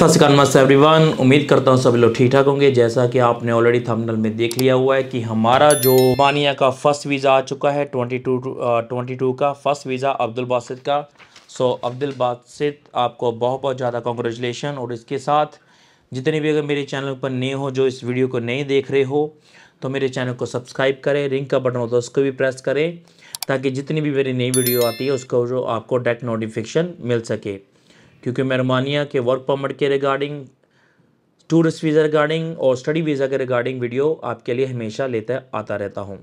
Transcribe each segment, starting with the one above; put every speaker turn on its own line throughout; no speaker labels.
सत्याकाल मस्त एवरीवन उम्मीद करता हूँ सभी लोग ठीक ठाक होंगे जैसा कि आपने ऑलरेडी थंबनेल में देख लिया हुआ है कि हमारा जो मानिया का फर्स्ट वीज़ा आ चुका है 22 22 uh, का फर्स्ट वीज़ा अब्दुल बासित का सो अब्दुल बासित आपको बहुत बहुत ज़्यादा कॉन्ग्रेचुलेसन और इसके साथ जितने भी अगर मेरे चैनल पर नए हो जो इस वीडियो को नहीं देख रहे हो तो मेरे चैनल को सब्सक्राइब करें रिंग का बटन होता है उसको भी प्रेस करें ताकि जितनी भी मेरी नई वीडियो आती है उसको जो आपको डायरेक्ट नोटिफिकेशन मिल सके क्योंकि मैं रोमानिया के वर्क परमिट के रिगार्डिंग टूरिस्ट वीज़ा रिगार्डिंग और स्टडी वीज़ा के रिगार्डिंग वीडियो आपके लिए हमेशा लेता आता रहता हूँ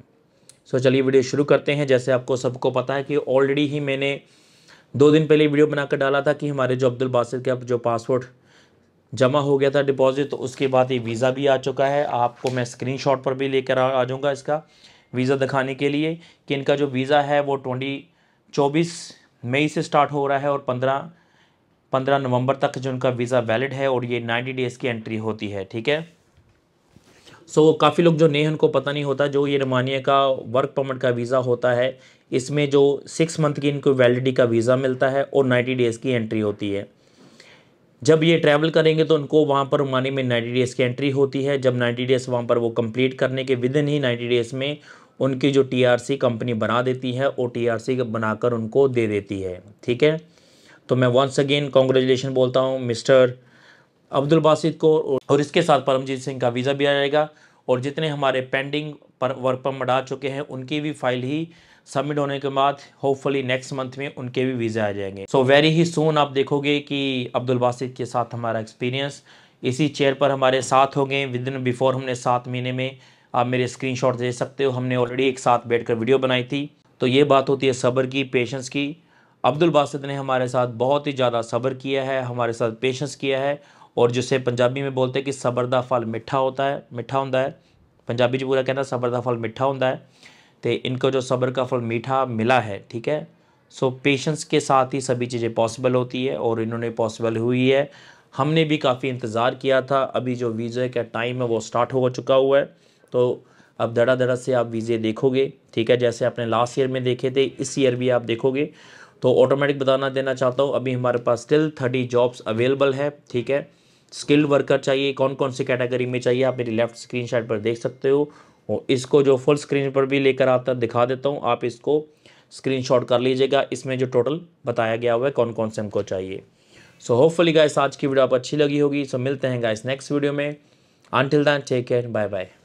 सो so, चलिए वीडियो शुरू करते हैं जैसे आपको सबको पता है कि ऑलरेडी ही मैंने दो दिन पहले वीडियो बनाकर डाला था कि हमारे जो अब्दुल बासिर का जो पासपोर्ट जमा हो गया था डिपॉजिट तो उसके बाद ये वीज़ा भी आ चुका है आपको मैं स्क्रीनशॉट पर भी लेकर आ जाऊँगा इसका वीज़ा दिखाने के लिए कि इनका जो वीज़ा है वो ट्वेंटी चौबीस मई से स्टार्ट हो रहा है और पंद्रह पंद्रह नवंबर तक जो उनका वीज़ा वैलिड है और ये नाइन्टी डेज़ की एंट्री होती है ठीक है सो so, काफ़ी लोग जो नए हैं उनको पता नहीं होता जो ये रोमानिया का वर्क परमिट का वीज़ा होता है इसमें जो सिक्स मंथ की इनको वैलिडी का वीज़ा मिलता है और नाइन्टी डेज़ की एंट्री होती है जब ये ट्रैवल करेंगे तो उनको वहाँ पर रोमानी में नाइन्टी डेज़ की एंट्री होती है जब नाइन्टी डेज़ वहाँ पर वो कम्प्लीट करने के विद इन ही नाइन्टी डेज़ में उनकी जो टी कंपनी बना देती है और टी बनाकर उनको दे देती है ठीक है तो मैं वंस अगेन कॉन्ग्रेचुलेशन बोलता हूँ मिस्टर अब्दुल बासित को और इसके साथ परमजीत सिंह का वीज़ा भी आ जाएगा और जितने हमारे पेंडिंग पर वर्क पर मडा चुके हैं उनकी भी फाइल ही सबमिट होने के बाद होपफुली नेक्स्ट मंथ में उनके भी वीज़ा आ जाएंगे सो वेरी ही सून आप देखोगे कि अब्दुल बासित के साथ हमारा एक्सपीरियंस इसी चेयर पर हमारे साथ हो गए विद इन बिफोर हमने सात महीने में आप मेरे स्क्रीनशॉट दे सकते हो हमने ऑलरेडी एक साथ बैठकर वीडियो बनाई थी तो ये बात होती है सब्र की पेशेंस की अब्दुल बासित ने हमारे साथ बहुत ही ज़्यादा सब्र किया है हमारे साथ पेशेंस किया है और जिसे पंजाबी में बोलते हैं कि सबर का फल मिठा होता है मिठा होता है पंजाबी च पूरा कहना सबर का फल मिठा होता है तो इनको जो सब्र का फल मीठा मिला है ठीक है सो पेशेंस के साथ ही सभी चीज़ें पॉसिबल होती है और इन्होंने पॉसिबल हुई है हमने भी काफ़ी इंतज़ार किया था अभी जो वीज़े का टाइम है वो स्टार्ट हो चुका हुआ है तो अब धड़ा धड़ा से आप वीज़े देखोगे ठीक है जैसे आपने लास्ट ईयर में देखे थे इस ईयर भी आप देखोगे तो ऑटोमेटिक बताना देना चाहता हूँ अभी हमारे पास स्टिल थर्टी जॉब्स अवेलेबल है ठीक है स्किल्ड वर्कर चाहिए कौन कौन सी कैटेगरी में चाहिए आप मेरी लेफ्ट स्क्रीन पर देख सकते हो और इसको जो फुल स्क्रीन पर भी लेकर आता दिखा देता हूँ आप इसको स्क्रीनशॉट कर लीजिएगा इसमें जो टोटल बताया गया हुआ है कौन कौन से हमको चाहिए सो होपफुली गाइस आज की वीडियो आप अच्छी लगी होगी सो so, मिलते हैं गाइस नेक्स्ट वीडियो में until then take care bye bye